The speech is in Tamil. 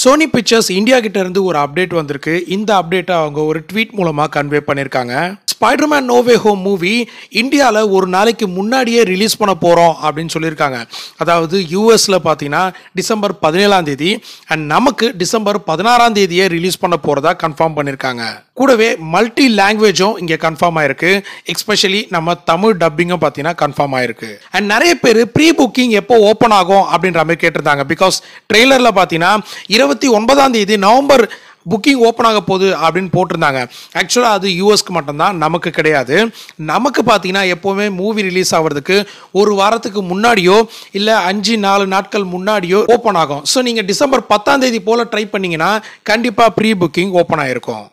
சோனி பிக்சர்ஸ் இந்தியா கிட்ட இருந்து ஒரு அப்டேட் வந்திருக்கு இந்த அப்டேட்டை அவங்க ஒரு ட்வீட் மூலமாக கன்வே பண்ணியிருக்காங்க ஸ்பைடர்மேன் நோவே ஹோம் மூவி இந்தியாவில் ஒரு நாளைக்கு முன்னாடியே ரிலீஸ் பண்ண போகிறோம் அப்படின்னு சொல்லியிருக்காங்க அதாவது யூஎஸில் பார்த்தீங்கன்னா டிசம்பர் பதினேழாம் தேதி அண்ட் நமக்கு டிசம்பர் பதினாறாம் தேதியே ரிலீஸ் பண்ண போகிறதா கன்ஃபார்ம் பண்ணியிருக்காங்க கூடவே மல்டி லாங்குவேஜும் இங்கே கன்ஃபார்ம் ஆயிருக்கு எஸ்பெஷலி நம்ம தமிழ் டப்பிங்கும் பார்த்தீங்கன்னா கன்ஃபார்ம் ஆயிருக்கு அண்ட் நிறைய பேர் ப்ரீ புக்கிங் எப்போ ஓப்பன் ஆகும் அப்படின்ற மாதிரி கேட்டிருந்தாங்க பிகாஸ் ட்ரெய்லரில் பார்த்தீங்கன்னா இருபத்தி ஒன்பதாம் தேதி நவம்பர் புக்கிங் ஓப்பன் ஆக போகுது அப்படின்னு போட்டிருந்தாங்க ஆக்சுவலாக அது யூஎஸ்க்கு மட்டும்தான் நமக்கு கிடையாது நமக்கு பார்த்தீங்கன்னா எப்போவுமே மூவி ரிலீஸ் ஆகிறதுக்கு ஒரு வாரத்துக்கு முன்னாடியோ இல்லை அஞ்சு நாலு நாட்கள் முன்னாடியோ ஓப்பன் ஆகும் ஸோ நீங்கள் டிசம்பர் பத்தாம் தேதி போல் ட்ரை பண்ணிங்கன்னா கண்டிப்பாக ப்ரீ புக்கிங் ஓப்பன் ஆகிருக்கும்